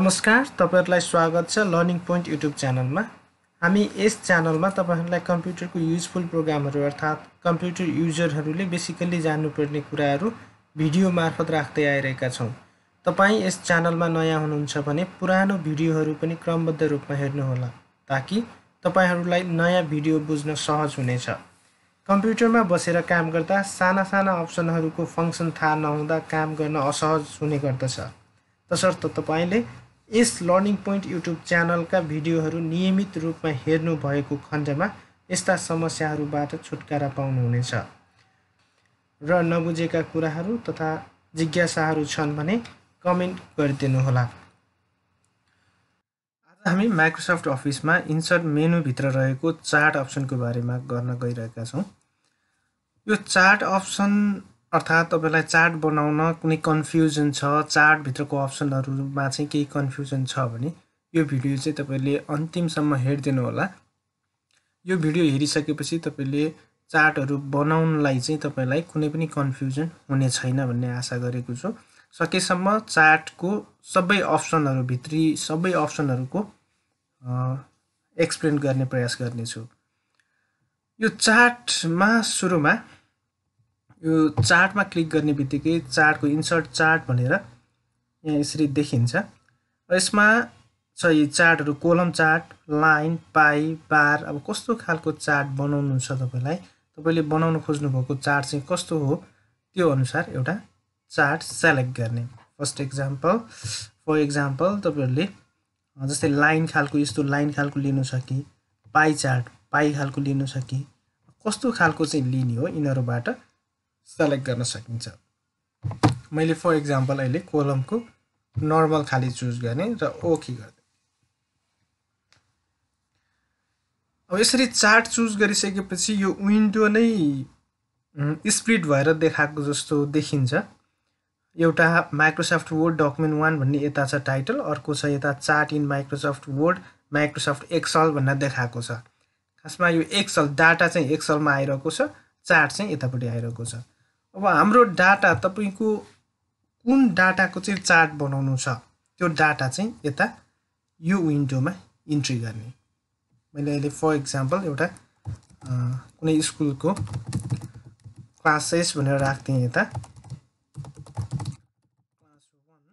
नमस्कार तपाईँहरूलाई स्वागत छ लर्निङ पोइन्ट युट्युब च्यानलमा हामी यस च्यानलमा तपाईँहरूलाई कम्प्युटरको युजफुल प्रोग्रामहरू अर्थात् कम्प्युटर युजरहरूले बेसिकल्ली जान्नुपर्ने कुराहरू भिडियो मार्फत राख्दै आइरहेका छौँ तपाईँ यस च्यानलमा नयाँ हुनुहुन्छ भने पुरानो भिडियोहरू पनि क्रमबद्ध रूपमा हेर्नुहोला ताकि तपाईँहरूलाई नयाँ भिडियो बुझ्न सहज हुनेछ कम्प्युटरमा बसेर काम गर्दा साना साना अप्सनहरूको फङ्सन थाहा नहुँदा काम गर्न असहज हुने गर्दछ तसर्थ तपाईँले यस लर्निङ पोइन्ट युट्युब च्यानलका भिडियोहरू नियमित रूपमा भएको खण्डमा यस्ता समस्याहरूबाट छुटकारा पाउनुहुनेछ र नबुझेका कुराहरू तथा जिज्ञासाहरू छन् भने कमेन्ट गरिदिनुहोला आज हामी माइक्रोसफ्ट अफिसमा इन्सर्ट मेनुभित्र रहेको चार्ट अप्सनको बारेमा गर्न गइरहेका छौँ यो चार्ट अप्सन अर्थात् तपाईँलाई चार्ट बनाउन कुनै कन्फ्युजन छ चार्टभित्रको अप्सनहरूमा चाहिँ केही कन्फ्युजन छ भने यो भिडियो चाहिँ तपाईँले अन्तिमसम्म हेरिदिनु होला यो भिडियो हेरिसकेपछि तपाईँले चार्टहरू बनाउनलाई चाहिँ तपाईँलाई कुनै पनि कन्फ्युजन हुने छैन भन्ने आशा गरेको छु सकेसम्म चार्टको सबै अप्सनहरू भित्री सबै अप्सनहरूको एक्सप्लेन गर्ने प्रयास गर्नेछु यो चार्टमा सुरुमा यो चार्टमा क्लिक गर्ने बित्तिकै चार्टको इन्सर्ट चार्ट भनेर यहाँ यसरी देखिन्छ यसमा छ यी चार्टहरू कोलम चार्ट लाइन पाइ बार अब कस्तो खालको चार्ट बनाउनु छ तपाईँलाई तपाईँले बनाउनु खोज्नुभएको चार्ट चाहिँ कस्तो हो त्यो अनुसार एउटा चार्ट सेलेक्ट गर्ने फर्स्ट इक्जाम्पल फर इक्जाम्पल तपाईँहरूले जस्तै लाइन खालको यस्तो लाइन खालको लिनु छ कि पाइ चार्ट पाइ खालको लिनु छ कि कस्तो खालको चाहिँ लिने हो यिनीहरूबाट सेलेक्ट गर्न सकिन्छ मैले फर इक्जाम्पल अहिले कोलमको नर्मल खाली चुज गर्ने र ओके गर्दै अब यसरी चार्ट चुज गरिसकेपछि यो विन्डो नै स्प्लिट भएर देखाएको जस्तो देखिन्छ एउटा माइक्रोसफ्ट वर्ड डकुमेन्ट वान भन्ने यता छ टाइटल अर्को छ यता chart in Microsoft Word Microsoft Excel भनेर देखाएको छ खासमा यो एक्सल डाटा चाहिँ एक्सलमा आइरहेको छ चार्ट चाहिँ यतापट्टि आइरहेको छ अब हाम्रो डाटा तपाईँको कुन डाटाको चाहिँ चार्ट बनाउनु छ त्यो डाटा चाहिँ यता यो विन्डोमा इन्ट्री गर्ने मैले अहिले फर इक्जाम्पल एउटा कुनै स्कुलको क्लासेस भनेर राख्थेँ यता class one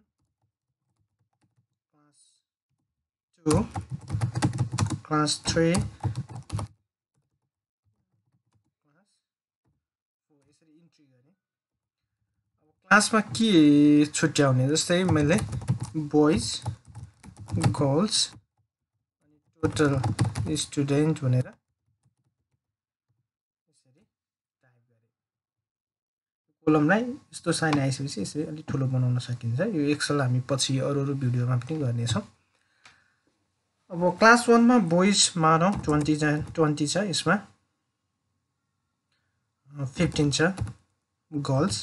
class two class three क्लासमा के छुट्याउने जस्तै मैले बोइज गर्ल्स अनि टोटल स्टुडेन्ट भनेर यसरी टाइप गरेँ कोलमलाई यस्तो साइन आइसकेपछि यसरी अलिक ठुलो बनाउन सकिन्छ यो एक्सल हामी पछि अरू अरू भिडियोमा पनि गर्नेछौँ अब क्लास वानमा बोइज मानौँ ट्वेन्टी जा ट्वेन्टी छ यसमा फिफ्टिन छ गर्ल्स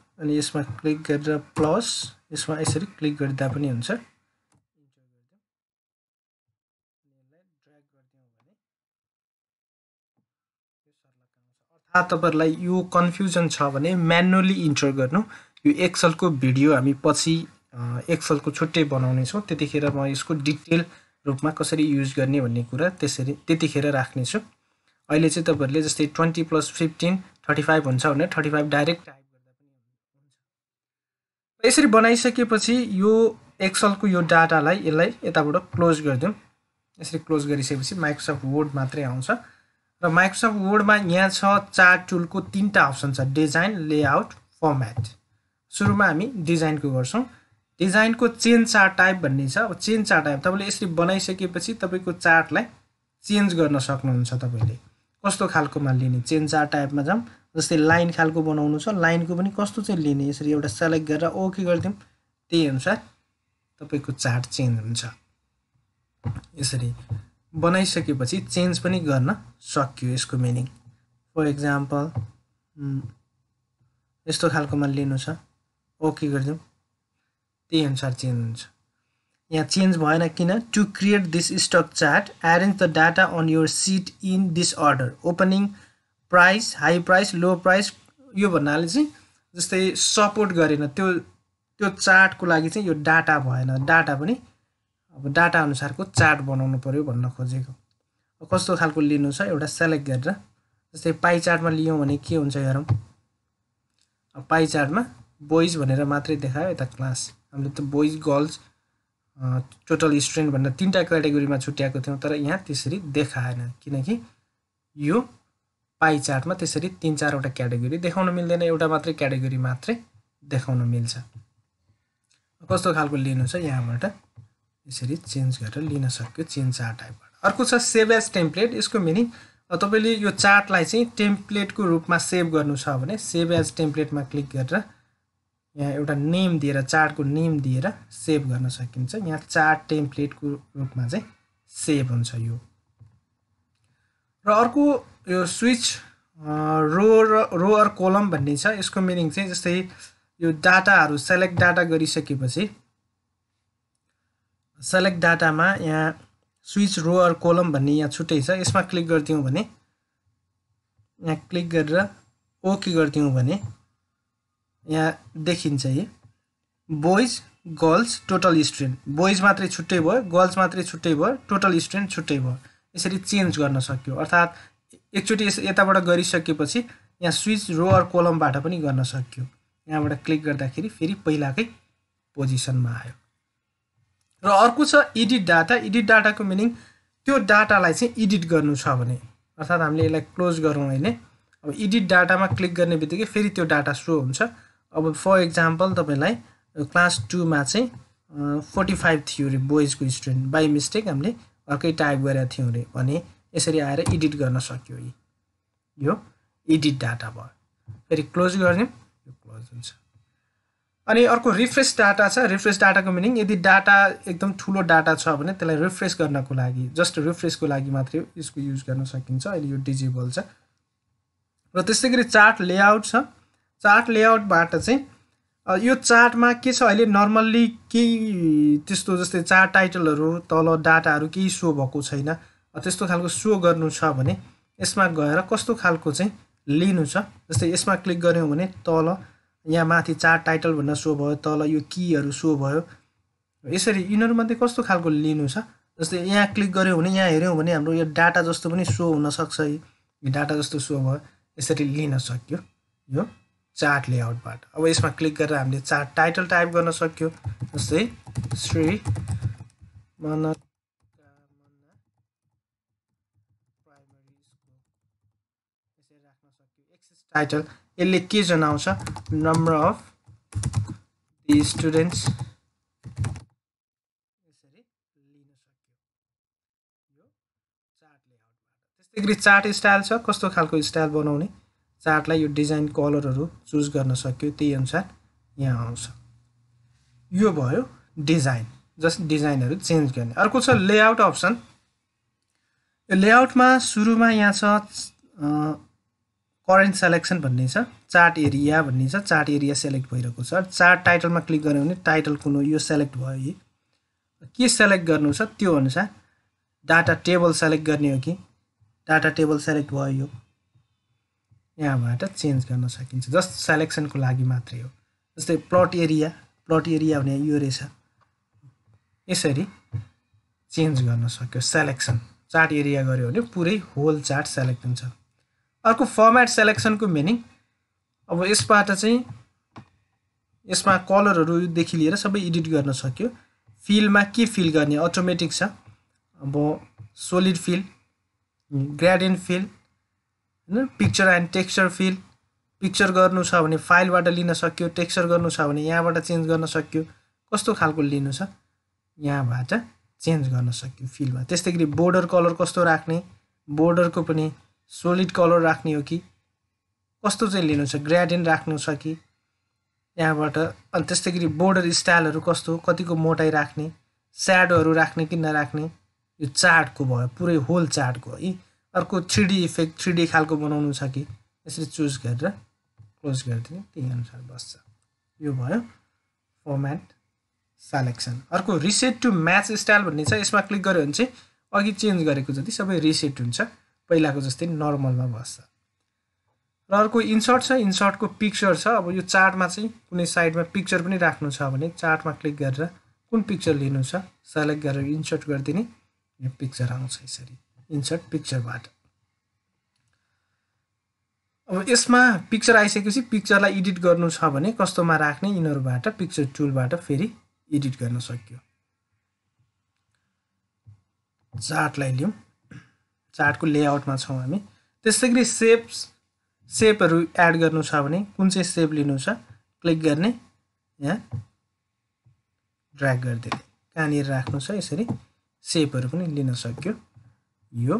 अनि यसमा क्लिक गरेर प्लस यसमा यसरी क्लिक गर्दा पनि हुन्छ अर्थात् तपाईँहरूलाई यो कन्फ्युजन छ भने म्यानुअली इन्टर गर्नु यो एक्सलको भिडियो हामी पछि एक्सलको छुट्टै बनाउनेछौँ त्यतिखेर म यसको डिटेल रूपमा कसरी युज गर्ने भन्ने कुरा त्यसरी त्यतिखेर राख्नेछु अहिले चाहिँ तपाईँहरूले जस्तै twenty plus fifteen thirty five हुन्छ भने थर्टी फाइभ डाइरेक्ट यसरी बनाइसकेपछि यो एक्सलको यो डाटालाई यसलाई यताबाट क्लोज गरिदिउँ यसरी क्लोज गरिसकेपछि माइक्रोसफ्ट वर्ड मात्रै आउँछ र माइक्रोसफ्ट वर्डमा यहाँ छ चार टुलको तिनवटा अप्सन छ डिजाइन लेआउट फर्मेट सुरुमा हामी डिजाइनको गर्छौँ डिजाइनको चेन चार्ट टाइप भन्ने छ चेन चार्ट टाइप तपाईँले यसरी बनाइसकेपछि तपाईँको चार्टलाई चेन्ज गर्न सक्नुहुन्छ तपाईँले कस्तो खालकोमा लिने चेन्जा टाइपमा जाउँ जस्तै लाइन खालको बनाउनु छ लाइनको पनि कस्तो चाहिँ लिने यसरी एउटा सेलेक्ट गरेर ओके गरिदिउँ त्यही अनुसार तपाईँको चार्ट चेन्ज हुन्छ यसरी बनाइसकेपछि चेन्ज पनि गर्न सकियो यसको मिनिङ फर इक्जाम्पल यस्तो खालकोमा लिनु छ ओके गरिदिउँ त्यही अनुसार चेन्ज हुन्छ यहाँ चेन्ज भएन किन to create this stock chart arrange the data on your sheet in this order opening price high price low price यो भन्नाले चाहिँ जस्तै सपोर्ट गरेन त्यो त्यो चार्टको लागि चाहिँ यो डाटा भएन डाटा पनि अब डाटा अनुसारको चार्ट बनाउनु पऱ्यो भन्न खोजेको कस्तो खालको लिनु छ एउटा सेलेक्ट गरेर जस्तै पाई चार्टमा लियौँ भने के हुन्छ हेरौँ पाई चार्टमा बोइज भनेर मात्रै देखायो यता क्लास हामीले त बोइज गर्ल्स टोटल स्टुडेन्ट भनेर तिनवटा क्याटेगोरीमा छुट्याएको थियौँ तर यहाँ त्यसरी देखाएन किनकि यो पाई चार्टमा त्यसरी तिन चारवटा क्याटेगोरी देखाउन मिल्दैन एउटा मात्रै क्याटेगोरी मात्रै देखाउन मिल्छ कस्तो खालको लिनु छ यहाँबाट यसरी चेन्ज गरेर लिन सक्यो चेन्ज चार्ट टाइपबाट अर्को छ सेभ एज टेम्प्लेट यसको मिनिङ तपाईँले यो चार्टलाई चाहिँ टेम्प्लेटको रूपमा सेभ गर्नु छ भने सेभ एज टेम्प्लेटमा क्लिक गरेर यहाँ एउटा नेम दिएर चार्टको नेम दिएर सेभ गर्न सकिन्छ यहाँ चार्ट टेम्प्लेटको रूपमा चाहिँ सेभ हुन्छ यो र अर्को यो स्विच रो र रो अर कोलम भन्ने छ यसको मिनिङ चाहिँ जस्तै यो डाटाहरू सेलेक्ट डाटा गरिसकेपछि सेलेक्ट डाटामा यहाँ स्विच रो अर कोलम भन्ने यहाँ छुट्टै छ यसमा क्लिक गरिदिउँ भने यहाँ क्लिक गरेर ओके गरिदिउँ भने यहाँ देखिन्छ है boys girls total student boys मात्रै छुट्टै भयो गर्ल्स मात्रै छुट्टै भयो टोटल स्टुडेन्ट छुट्टै भयो यसरी चेन्ज गर्न सक्यो अर्थात् एकचोटि यस यताबाट गरिसकेपछि यहाँ स्विच रो अर कोलमबाट पनि गर्न सक्यो यहाँबाट क्लिक गर्दाखेरि फेरि पहिलाकै पोजिसनमा आयो र अर्को छ एडिट डाटा इडिट डाटाको मिनिङ त्यो डाटालाई चाहिँ एडिट गर्नु छ भने अर्थात् हामीले यसलाई क्लोज गरौँ अहिले अब इडिट डाटामा क्लिक गर्ने बित्तिकै फेरि त्यो डाटा सो हुन्छ अब फर इक्जाम्पल तपाईँलाई क्लास टूमा चाहिँ फोर्टी फाइभ थियो अरे बोइजको स्टुडेन्ट बाई मिस्टेक हामीले अर्कै टाइप गरेका थियौँ अरे भने यसरी आएर एडिट गर्न सक्यो यी यो एडिट डाटा भयो फेरि क्लोज गर्ने क्लोज हुन्छ अनि अर्को रिफ्रेस डाटा छ रिफ्रेस डाटाको मिनिङ यदि डाटा एकदम ठुलो डाटा छ भने त्यसलाई रिफ्रेस गर्नको लागि जस्ट रिफ्रेसको लागि मात्रै यसको युज गर्न सकिन्छ अहिले यो डिजिबल छ र त्यस्तै गरी चार्ट लेआउट छ चार्ट लेआउटबाट चाहिँ यो चार्टमा के छ अहिले नर्मल्ली केही त्यस्तो जस्तै चार्ट टाइटलहरू तल डाटाहरू केही सो भएको छैन त्यस्तो खालको सो गर्नु छ भने यसमा गएर कस्तो खालको चाहिँ लिनु छ जस्तै यसमा क्लिक गऱ्यौँ भने तल यहाँ माथि चार्ट टाइटल भन्न सो भयो तल यो किहरू सो भयो यसरी यिनीहरूमध्ये कस्तो खालको लिनु छ जस्तै यहाँ क्लिक गऱ्यौँ भने यहाँ हेऱ्यौँ भने हाम्रो यो डाटा जस्तो पनि सो हुनसक्छ यो डाटा जस्तो सो भयो यसरी लिन सक्यो यो चार्ट लेआउटबाट अब यसमा क्लिक गरेर हामीले चार्ट टाइटल टाइप गर्न सक्यो जस्तै श्री मन टाइटल यसले के जनाउँछ नम्बर अफ दि स्टुडेन्ट्स यसरी लिन सक्यो यो चार्ट लेआउटबाट त्यस्तै गरी चार्ट स्टाइल छ कस्तो खालको स्टाइल बनाउने चार्टलाई यो डिजाइन कलरहरू चुज गर्न सक्यो त्यही अनुसार यहाँ आउँछ यो भयो डिजाइन जस डिजाइनहरू चेन्ज गर्ने अर्को छ लेआउट अप्सन यो लेआउटमा सुरुमा यहाँ छ करेन्ट सेलेक्सन भन्ने छ चार्ट एरिया भन्ने छ चार्ट एरिया सेलेक्ट भइरहेको छ चार्ट टाइटलमा क्लिक गर्यो भने टाइटल कुन हो यो सेलेक्ट भयो के सेलेक्ट गर्नु छ त्यो अनुसार डाटा टेबल सेलेक्ट गर्ने हो कि डाटा टेबल सेलेक्ट भयो यो यहाँबाट चेन्ज गर्न सकिन्छ जस्ट सेलेक्सनको लागि मात्रै हो जस्तै प्लट एरिया प्लट एरिया भने यो रहेछ यसरी चेन्ज गर्न सक्यो सेलेक्सन चार्ट एरिया गऱ्यो भने पुरै होल चार्ट सेलेक्ट हुन्छ अर्को फर्मेट सेलेक्सनको मिनिङ अब यसबाट चाहिँ यसमा कलरहरूदेखि लिएर सबै एडिट गर्न सक्यो फिलमा के फिल गर्ने अटोमेटिक छ अब सोलिड फिल ग्रेडेन्ट फिल होइन picture and texture fill picture गर्नु छ भने फाइलबाट लिन सक्यो टेक्सचर गर्नु छ भने यहाँबाट चेन्ज गर्न सक्यो कस्तो खालको लिनु छ यहाँबाट चेन्ज गर्न सक्यो फिलमा त्यस्तै गरी बोर्डर कलर कस्तो राख्ने बोर्डरको पनि सोलिड कलर राख्ने हो कि कस्तो चाहिँ लिनु छ ग्रेडियन राख्नु छ कि यहाँबाट अनि त्यस्तै गरी बोर्डर स्टाइलहरू कस्तो कतिको मोटाइ राख्ने स्याडोहरू राख्ने कि नराख्ने यो चार्टको भयो पुरै होल चार्टको है अर्को three D effect three D खालको बनाउनु छ कि यसरी चुज गरेर क्लोज गरिदिने त्यही अनुसार बस्छ यो भयो फर्मेट सेलेक्सन अर्को रिसेट टु म्याच स्टाइल भन्ने छ यसमा क्लिक गऱ्यो भने चाहिँ अघि चेन्ज गरेको जति सबै रिसेट हुन्छ पहिलाको जस्तै नर्मलमा बस्छ र अर्को इन्सर्ट छ इन्सर्टको पिक्चर छ अब यो चार्टमा चाहिँ कुनै साइडमा पिक्चर पनि राख्नु छ भने चार्टमा क्लिक गरेर कुन पिक्चर लिनु छ सेलेक्ट गरेर इन्सर्ट गरिदिने यो पिक्चर आउँछ यसरी इन्सर्ट पिक्चरबाट अब यसमा पिक्चर आइसकेपछि पिक्चरलाई एडिट गर्नु छ भने कस्तोमा राख्ने यिनीहरूबाट पिक्चर टुलबाट फेरि एडिट गर्न सकियो चार्टलाई लिउँ चार्टको लेआउटमा छौँ हामी त्यस्तै गरी सेप्स सेपहरू एड गर्नु छ भने कुन चाहिँ सेप लिनु छ क्लिक गर्ने यहाँ ड्र्याग गरिदिने कहाँनिर राख्नु छ यसरी सेपहरू पनि लिन सक्यो यो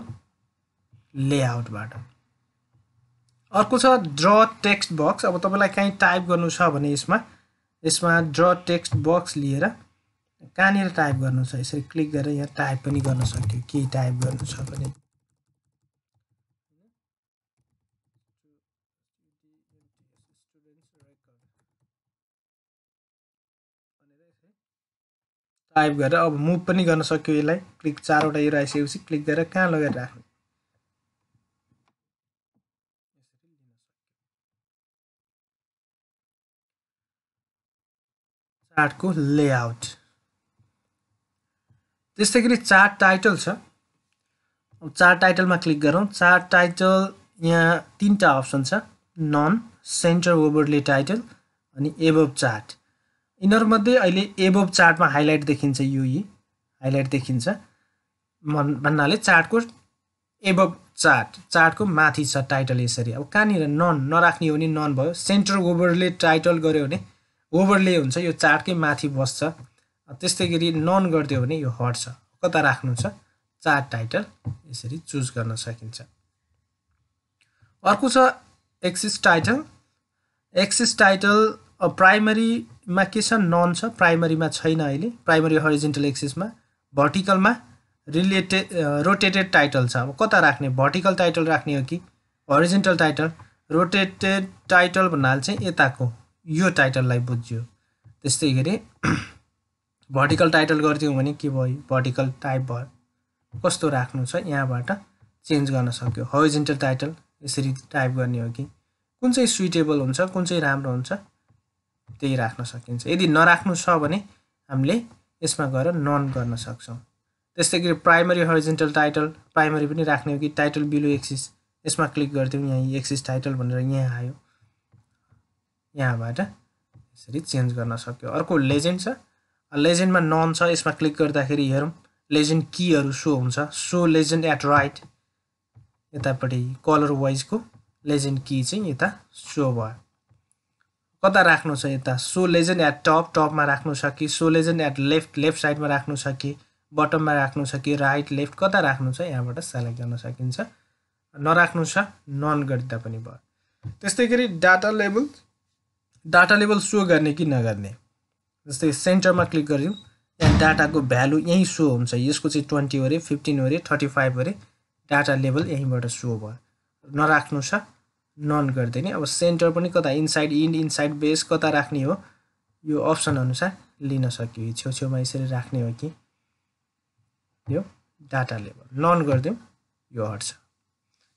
लेआउटबाट अर्को छ ड्र टेक्स्ट बक्स अब तपाईँलाई कहीँ टाइप गर्नु छ भने यसमा यसमा ड्र टेक्स्ट बक्स लिएर कहाँनिर टाइप गर्नु छ यसरी क्लिक गरेर यहाँ टाइप पनि गर्न सक्यो के टाइप गर्नु छ भने टाइप गरेर अब मुभ पनि गर्न सक्यो यसलाई क्लिक चारवटा यो आइसकेपछि क्लिक गरेर कहाँ लगेर राख्ने चार्टको लेआउट त्यस्तै गरी चार्ट टाइटल छ चार्ट टाइटलमा क्लिक गरौँ चार्ट टाइटल यहाँ तिनवटा अप्सन छ नन सेन्टर ओभरले टाइटल अनि एबभ चार्ट यिनीहरूमध्ये अहिले एबोभ चार्टमा हाइलाइट देखिन्छ युई हाइलाइट e, देखिन्छ मन भन्नाले चार्टको एबोभ चार्ट चार्टको माथि छ टाइटल यसरी अब कहाँनिर नन नराख्ने हो भने नन भयो सेन्टर ओभरले टाइटल गऱ्यो भने ओभरले हुन्छ यो चार्टकै माथि बस्छ त्यस्तै गरी नन गरिदियो भने यो हट छ कता राख्नु छ चार्ट टाइटल यसरी चुज गर्न सकिन्छ अर्को छ axis title axis title primary मा के छ नन छ प्राइमरीमा छैन अहिले प्राइमरी हरिजेन्टल एक्सिसमा भर्टिकलमा रिलेटेड रोटेटेड टाइटल छ अब कता राख्ने भर्टिकल टाइटल राख्ने हो कि हरिजेन्टल टाइटल रोटेटेड टाइटल भन्नाले चाहिँ यताको यो टाइटललाई बुझ्यो त्यस्तै गरी भर्टिकल टाइटल गरिदियौँ भने के भयो भर्टिकल टाइप भयो कस्तो राख्नु छ यहाँबाट चेन्ज गर्न सक्यो हरिजेन्टल टाइटल यसरी टाइप गर्ने हो कि कुन चाहिँ सुइटेबल हुन्छ कुन चाहिँ राम्रो हुन्छ त्यही राख्न सकिन्छ यदि नराख्नु छ भने हामीले यसमा गएर नन गर्न सक्छौँ त्यस्तै गरी प्राइमरी हरिजेन्टल टाइटल प्राइमरी पनि राख्ने हो कि टाइटल बिलो एक्सिस यसमा क्लिक गरिदिउँ यहाँ एक्सिस टाइटल भनेर यहाँ आयो यहाँबाट यसरी चेन्ज गर्न सक्यो अर्को लेजेन्ड छ लेजेन्डमा नन छ यसमा क्लिक गर्दाखेरि हेरौँ लेजेन्ड कीहरू सो हुन्छ सो लेजेन्ड एट राइट यतापट्टि कलर वाइजको लेजेन्ड की चाहिँ यता सो भयो कता राख्नु छ यता सो लेजेन्ड एट टप टपमा राख्नु छ कि show legend at left left साइडमा राख्नु छ कि बटममा राख्नु छ कि राइट लेफ्ट कता राख्नु छ यहाँबाट सेलेक्ट गर्न सकिन्छ नराख्नु छ नन गर्दा पनि भयो त्यस्तै गरी data level data level so गर्ने कि नगर्ने जस्तै सेन्टरमा क्लिक गऱ्यौँ यहाँ डाटाको भ्यालु यहीँ सो हुन्छ यसको चाहिँ ट्वेन्टी अरे फिफ्टिन अरे थर्टी फाइभ अरे डाटा लेभल यहीँबाट सो भयो नराख्नु छ नन गरिदिने अब सेन्टर पनि कता इनसाइड इन्ड इनसाइड बेस कता राख्ने हो यो अप्सन अनुसार लिन सक्यो छेउछेउमा यसरी राख्ने हो कि यो डाटा लेभल नन गरिदिउँ यो हट्छ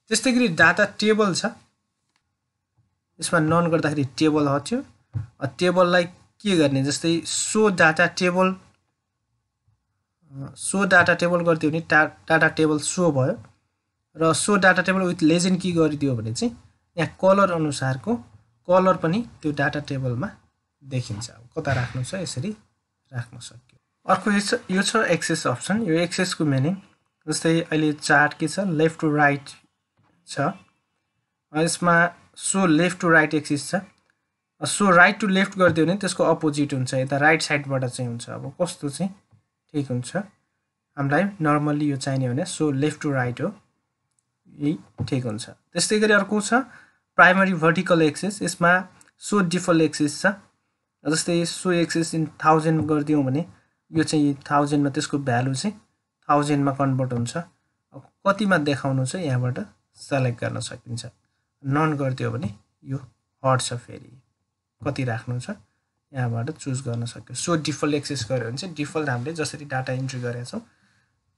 त्यस्तै गरी डाटा टेबल छ यसमा नन गर्दाखेरि टेबल हट्यो टेबललाई के गर्ने जस्तै show data table show data table गरिदियो भने डाटा टेबल सो भयो र show data table with legend के गरिदियो भने चाहिँ यहाँ कलर अनुसारको कलर पनि त्यो डाटा टेबलमा देखिन्छ अब कता राख्नु छ यसरी राख्न सक्यो अर्को यो छ एक्सेस अप्सन यो एक्सेसको मिनिङ जस्तै अहिले चार्ट के छ लेफ्ट टु राइट छ यसमा show left to right axis छ सो राइट टु लेफ्ट गरिदियो भने त्यसको अपोजिट हुन्छ यता राइट साइडबाट चाहिँ हुन्छ अब कस्तो चाहिँ ठिक हुन्छ हामीलाई नर्मल्ली यो चाहिने भने सो लेफ्ट टु राइट हो यही ठिक हुन्छ त्यस्तै गरी अर्को छ प्राइमरी भर्टिकल एक्सेस यसमा सो डिफल एक्सेस छ जस्तै सो एक्सेस इन थाउजन्ड गरिदियौँ भने यो चाहिँ थाउजन्डमा त्यसको भ्यालु चाहिँ थाउजन्डमा कन्भर्ट हुन्छ कतिमा देखाउनु छ यहाँबाट सेलेक्ट गर्न सकिन्छ नन गरिदियो भने यो हट छ फेरि कति राख्नु छ यहाँबाट चुज गर्न सक्यो सो डिफल्ट एक्सेस गऱ्यो भने चाहिँ डिफल्ट हामीले जसरी डाटा इन्ट्री गरेका छौँ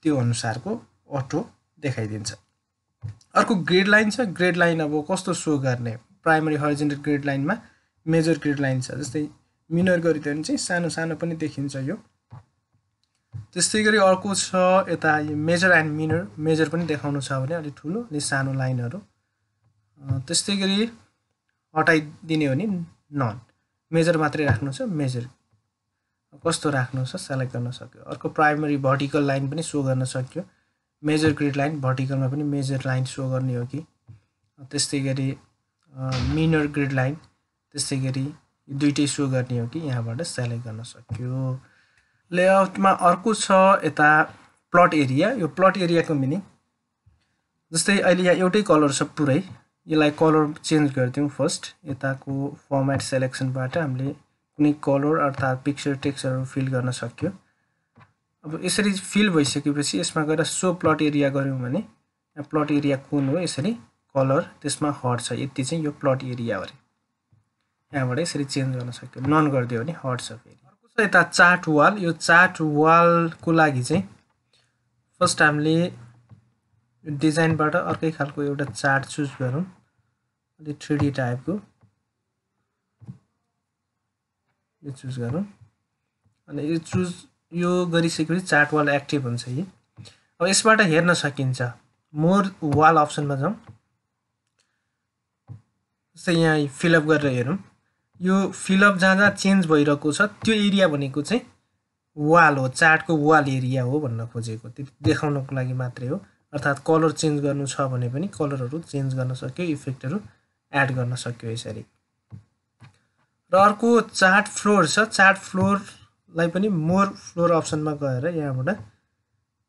त्यो अनुसारको अटो देखाइदिन्छ अर्को ग्रेड लाइन छ ग्रेड लाइन अब कस्तो सो गर्ने प्राइमरी हरिजेन्टल ग्रेड लाइनमा मेजर ग्रेड लाइन छ जस्तै मिनर गरिदियो भने चाहिँ सानो सानो पनि देखिन्छ यो त्यस्तै गरी अर्को छ यता यो मेजर एन्ड मिनर मेजर पनि देखाउनु छ भने अलिक ठुलो अलिक सानो लाइनहरू त्यस्तै गरी हटाइदिने हो भने नन मेजर मात्रै राख्नु छ मेजर कस्तो राख्नु छ सेलेक्ट गर्न सक्यो अर्को प्राइमरी भर्टिकल लाइन पनि सो गर्न सक्यो मेजर ग्रिड लाइन भर्टिकलमा पनि मेजर लाइन सो गर्ने हो कि त्यस्तै गरी मिनर ग्रिड लाइन त्यस्तै गरी दुइटै सो गर्ने हो कि यहाँबाट सेलेक्ट गर्न सक्यो लेआउटमा अर्को छ यता प्लट एरिया यो प्लट एरियाको मिनिङ जस्तै अहिले यहाँ एउटै कलर छ पुरै यसलाई कलर चेन्ज गरिदिउँ फर्स्ट यताको फर्मेट सेलेक्सनबाट हामीले कुनै कलर अर्थात् पिक्चर टेक्स्टहरू फिल गर्न सक्यो अब यसरी फिल भइसकेपछि यसमा गएर सो प्लट एरिया गऱ्यौँ भने प्लट एरिया कुन हो यसरी कलर त्यसमा हट छ यति चाहिँ यो प्लट एरिया अरे यहाँबाट यसरी चेन्ज गर्न सक्यो नन गरिदियो भने हट छ फेरि अर्को छ यता चार्ट वाल यो चार्ट वालको लागि चाहिँ फर्स्ट हामीले डिजाइनबाट अर्कै खालको एउटा चार्ट चुज गरौँ अलिक थ्री डी टाइपको यो चुज गरौँ अनि यो चुज यो गरिसकेपछि चार्ट वाल एक्टिभ हुन्छ यी अब यसबाट हेर्न सकिन्छ मोर वाल अप्सनमा जाउँ जस्तै यहाँ फिलअप गरेर हेरौँ यो फिलअप जहाँ जहाँ चेन्ज भइरहेको छ त्यो एरिया भनेको चाहिँ वाल हो चार्टको वाल एरिया हो भन्न खोजेको त्यो देखाउनको लागि मात्रै हो अर्थात् कलर चेन्ज गर्नु छ भने पनि कलरहरू चेन्ज गर्न सक्यो इफेक्टहरू एड गर्न सक्यो यसरी र अर्को चार्ट फ्लोर छ चार्ट फ्लोर लाई पनि मोर फ्लोर अप्सनमा गएर यहाँबाट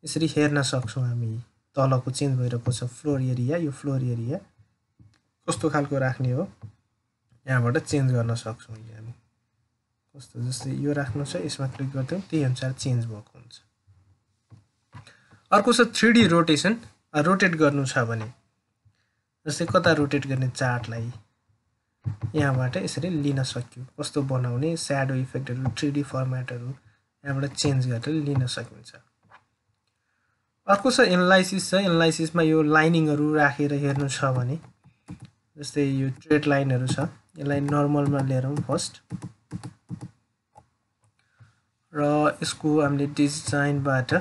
यसरी हेर्न सक्छौँ हामी तलको चेन्ज भइरहेको छ फ्लोर एरिया यो फ्लोर एरिया कस्तो खालको राख्ने हो यहाँबाट चेन्ज गर्न सक्छौँ हामी कस्तो जस्तै यो राख्नु छ यसमा क्लिक गर्थ्यौँ त्यही अनुसार चेन्ज भएको हुन्छ अर्को छ थ्री डी रोटेसन रोटेट गर्नु छ भने जस्तै कता रोटेट गर्ने चार्टलाई यहाँबाट यसरी लिन सक्यो कस्तो बनाउने स्याडो इफेक्टहरू थ्री डी फर्मेटहरू यहाँबाट चेन्ज गरेर लिन सकिन्छ अर्को छ एनालाइसिस छ एनालाइसिसमा यो लाइनिङहरू राखेर हेर्नु छ भने जस्तै यो ट्रेड लाइनहरू छ यसलाई नर्मलमा लिएर फर्स्ट र यसको हामीले डिजाइनबाट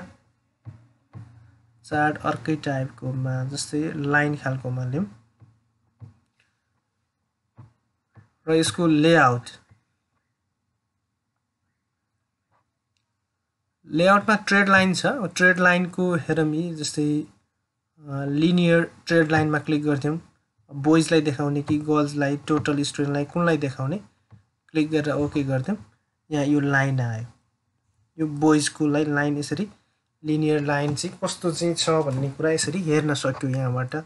चार्ट अर्कै टाइपकोमा जस्तै लाइन खालकोमा ल्याउँ र यसको लेआउट लेआउटमा ट्रेड लाइन छ ट्रेड लाइनको हेरमी जस्तै लिनियर ट्रेड लाइनमा क्लिक गर्थ्यौँ बोइजलाई देखाउने कि गर्ल्सलाई टोटल स्टुडेन्टलाई कुनलाई देखाउने क्लिक गरेर ओके गर्थ्यौँ यहाँ यो लाइन आयो यो बोइजकोलाई लाइन यसरी लिनियर लाइन चाहिँ कस्तो चाहिँ छ भन्ने कुरा यसरी हेर्न सक्यो यहाँबाट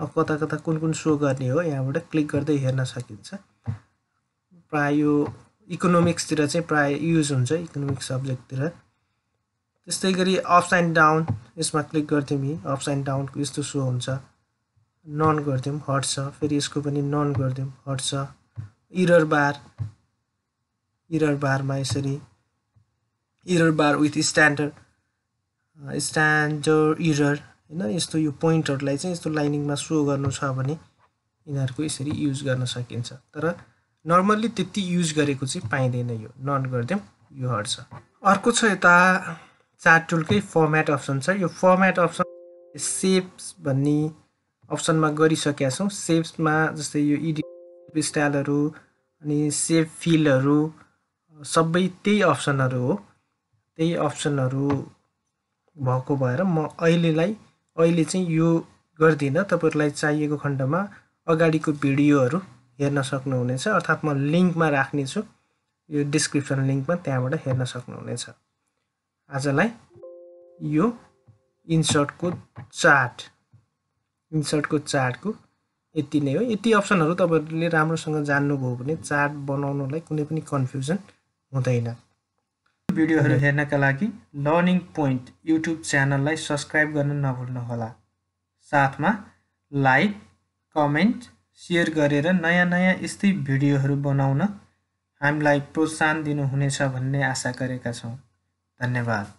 अब कता कता कुन कुन सो गर्ने हो यहाँबाट क्लिक गर्दै हेर्न सकिन्छ प्रायः यो इकोनोमिक्सतिर चाहिँ प्राय युज हुन्छ इकोनोमिक्स सब्जेक्टतिर त्यस्तै गरी अप्स एन्ड डाउन यसमा क्लिक गर्थ्यौँ यी अप्स एन्ड डाउनको यस्तो सो हुन्छ नन गर्थ्यौँ हट्छ फेरि यसको पनि नन गर्थ्यौँ हट्छ इरर बार इरर बारमा यसरी error bar with standard standard error होइन यस्तो यो पोइन्टहरूलाई चाहिँ यस्तो लाइनिङमा सो गर्नु छ भने यिनीहरूको यसरी युज गर्न सकिन्छ तर नर्मल्ली त्यति युज गरेको चाहिँ पाइँदैन यो नन गरिदिउँ यो हट्छ अर्को छ यता चार्ट टुलकै फर्मेट अप्सन छ यो फर्मेट अप्सन सेप्स भन्ने अप्सनमा गरिसकेका छौँ सेप्समा जस्तै यो इडिट स्टाइलहरू अनि सेप फिलहरू सबै त्यही अप्सनहरू हो त्यही अप्सनहरू भएको भएर म अहिलेलाई अहिले चाहिँ यो गर्दिनँ तपाईँहरूलाई चाहिएको खण्डमा अगाडिको भिडियोहरू हेर्न सक्नुहुनेछ अर्थात् म लिङ्कमा राख्नेछु यो डिस्क्रिप्सन लिङ्कमा त्यहाँबाट हेर्न सक्नुहुनेछ आजलाई यो इन्सर्टको चार्ट इन्सर्टको चार्टको यति नै हो यति अप्सनहरू तपाईँहरूले राम्रोसँग जान्नुभयो भने चार्ट बनाउनलाई कुनै पनि कन्फ्युजन हुँदैन भिडियोहरू हेर्नका लागि लर्निङ पोइन्ट युट्युब च्यानललाई सब्सक्राइब गर्न नभुल्नुहोला साथमा लाइक कमेन्ट सेयर गरेर नयाँ नयाँ यस्तै भिडियोहरू बनाउन हामीलाई प्रोत्साहन दिनुहुनेछ भन्ने आशा गरेका छौँ धन्यवाद